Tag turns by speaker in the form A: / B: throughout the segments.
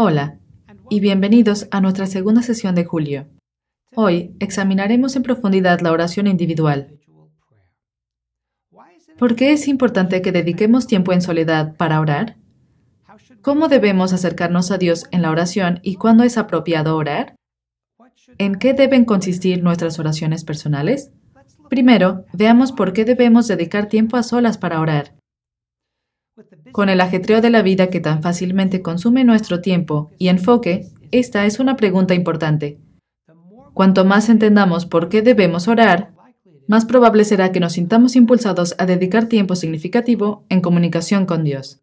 A: Hola y bienvenidos a nuestra segunda sesión de julio. Hoy examinaremos en profundidad la oración individual. ¿Por qué es importante que dediquemos tiempo en soledad para orar? ¿Cómo debemos acercarnos a Dios en la oración y cuándo es apropiado orar? ¿En qué deben consistir nuestras oraciones personales? Primero, veamos por qué debemos dedicar tiempo a solas para orar. Con el ajetreo de la vida que tan fácilmente consume nuestro tiempo y enfoque, esta es una pregunta importante. Cuanto más entendamos por qué debemos orar, más probable será que nos sintamos impulsados a dedicar tiempo significativo en comunicación con Dios.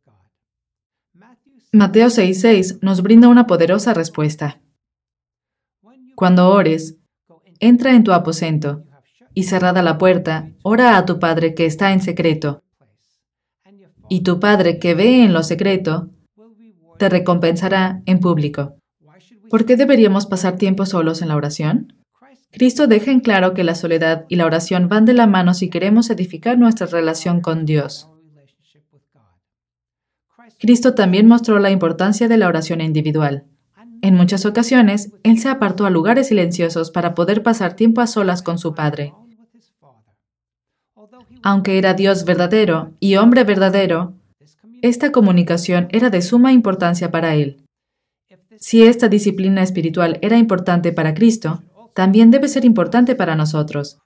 A: Mateo 6:6 nos brinda una poderosa respuesta. Cuando ores, entra en tu aposento y cerrada la puerta, ora a tu Padre que está en secreto, y tu Padre que ve en lo secreto te recompensará en público. ¿Por qué deberíamos pasar tiempo solos en la oración? Cristo deja en claro que la soledad y la oración van de la mano si queremos edificar nuestra relación con Dios. Cristo también mostró la importancia de la oración individual. En muchas ocasiones, Él se apartó a lugares silenciosos para poder pasar tiempo a solas con su Padre. Aunque era Dios verdadero y hombre verdadero, esta comunicación era de suma importancia para él. Si esta disciplina espiritual era importante para Cristo, también debe ser importante para nosotros.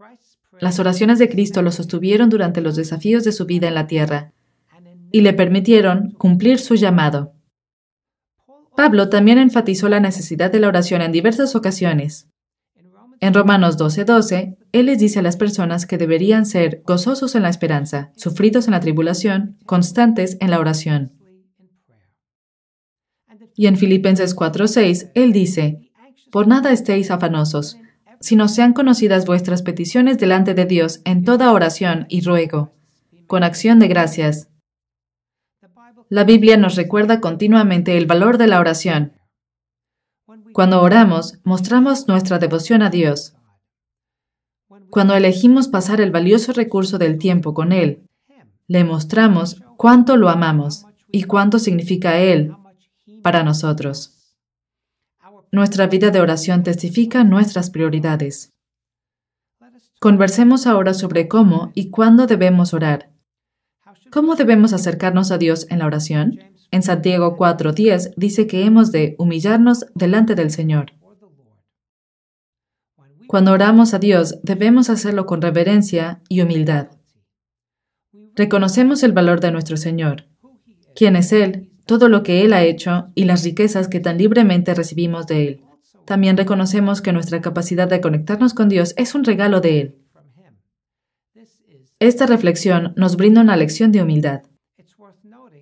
A: Las oraciones de Cristo lo sostuvieron durante los desafíos de su vida en la tierra y le permitieron cumplir su llamado. Pablo también enfatizó la necesidad de la oración en diversas ocasiones. En Romanos 12:12, 12, Él les dice a las personas que deberían ser gozosos en la esperanza, sufridos en la tribulación, constantes en la oración. Y en Filipenses 4:6, Él dice, Por nada estéis afanosos, sino sean conocidas vuestras peticiones delante de Dios en toda oración y ruego, con acción de gracias. La Biblia nos recuerda continuamente el valor de la oración, cuando oramos, mostramos nuestra devoción a Dios. Cuando elegimos pasar el valioso recurso del tiempo con Él, le mostramos cuánto lo amamos y cuánto significa Él para nosotros. Nuestra vida de oración testifica nuestras prioridades. Conversemos ahora sobre cómo y cuándo debemos orar ¿Cómo debemos acercarnos a Dios en la oración? En Santiago 4:10 dice que hemos de humillarnos delante del Señor. Cuando oramos a Dios, debemos hacerlo con reverencia y humildad. Reconocemos el valor de nuestro Señor, quién es Él, todo lo que Él ha hecho y las riquezas que tan libremente recibimos de Él. También reconocemos que nuestra capacidad de conectarnos con Dios es un regalo de Él. Esta reflexión nos brinda una lección de humildad.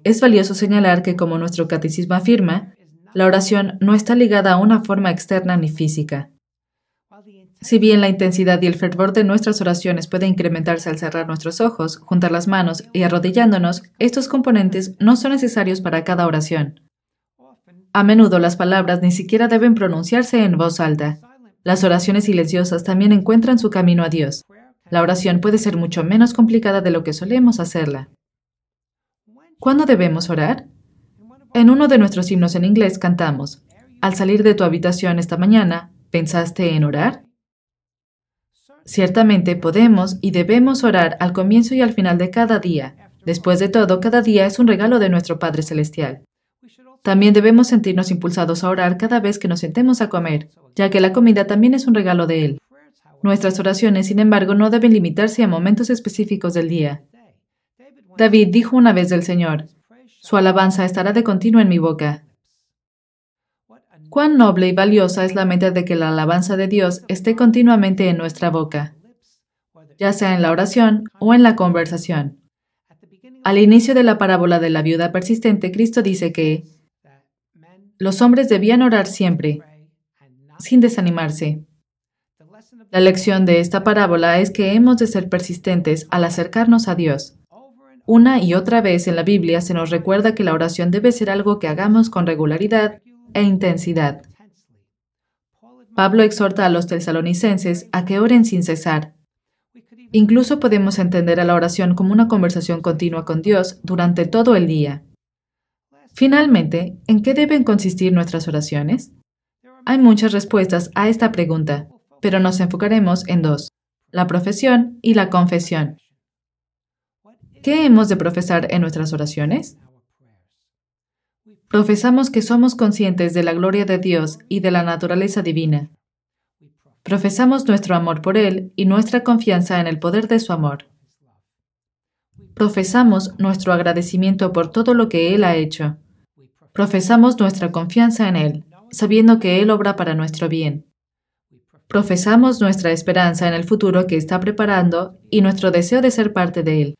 A: Es valioso señalar que, como nuestro catecismo afirma, la oración no está ligada a una forma externa ni física. Si bien la intensidad y el fervor de nuestras oraciones puede incrementarse al cerrar nuestros ojos, juntar las manos y arrodillándonos, estos componentes no son necesarios para cada oración. A menudo las palabras ni siquiera deben pronunciarse en voz alta. Las oraciones silenciosas también encuentran su camino a Dios. La oración puede ser mucho menos complicada de lo que solemos hacerla. ¿Cuándo debemos orar? En uno de nuestros himnos en inglés cantamos, al salir de tu habitación esta mañana, ¿pensaste en orar? Ciertamente podemos y debemos orar al comienzo y al final de cada día. Después de todo, cada día es un regalo de nuestro Padre Celestial. También debemos sentirnos impulsados a orar cada vez que nos sentemos a comer, ya que la comida también es un regalo de Él. Nuestras oraciones, sin embargo, no deben limitarse a momentos específicos del día. David dijo una vez del Señor, Su alabanza estará de continuo en mi boca. Cuán noble y valiosa es la meta de que la alabanza de Dios esté continuamente en nuestra boca, ya sea en la oración o en la conversación. Al inicio de la parábola de la viuda persistente, Cristo dice que los hombres debían orar siempre, sin desanimarse. La lección de esta parábola es que hemos de ser persistentes al acercarnos a Dios. Una y otra vez en la Biblia se nos recuerda que la oración debe ser algo que hagamos con regularidad e intensidad. Pablo exhorta a los tesalonicenses a que oren sin cesar. Incluso podemos entender a la oración como una conversación continua con Dios durante todo el día. Finalmente, ¿en qué deben consistir nuestras oraciones? Hay muchas respuestas a esta pregunta pero nos enfocaremos en dos, la profesión y la confesión. ¿Qué hemos de profesar en nuestras oraciones? Profesamos que somos conscientes de la gloria de Dios y de la naturaleza divina. Profesamos nuestro amor por Él y nuestra confianza en el poder de su amor. Profesamos nuestro agradecimiento por todo lo que Él ha hecho. Profesamos nuestra confianza en Él, sabiendo que Él obra para nuestro bien. Profesamos nuestra esperanza en el futuro que está preparando y nuestro deseo de ser parte de Él.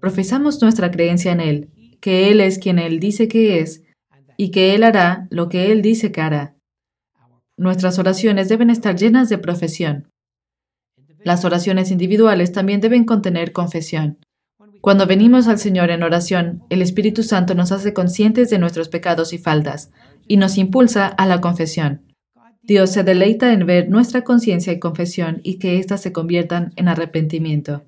A: Profesamos nuestra creencia en Él, que Él es quien Él dice que es y que Él hará lo que Él dice que hará. Nuestras oraciones deben estar llenas de profesión. Las oraciones individuales también deben contener confesión. Cuando venimos al Señor en oración, el Espíritu Santo nos hace conscientes de nuestros pecados y faltas y nos impulsa a la confesión. Dios se deleita en ver nuestra conciencia y confesión y que éstas se conviertan en arrepentimiento.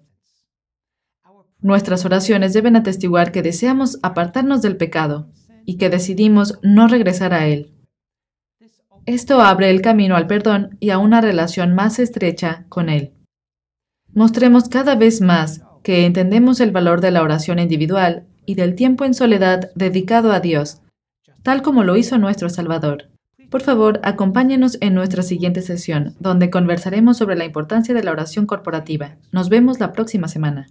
A: Nuestras oraciones deben atestiguar que deseamos apartarnos del pecado y que decidimos no regresar a él. Esto abre el camino al perdón y a una relación más estrecha con él. Mostremos cada vez más que entendemos el valor de la oración individual y del tiempo en soledad dedicado a Dios, tal como lo hizo nuestro Salvador. Por favor, acompáñenos en nuestra siguiente sesión, donde conversaremos sobre la importancia de la oración corporativa. Nos vemos la próxima semana.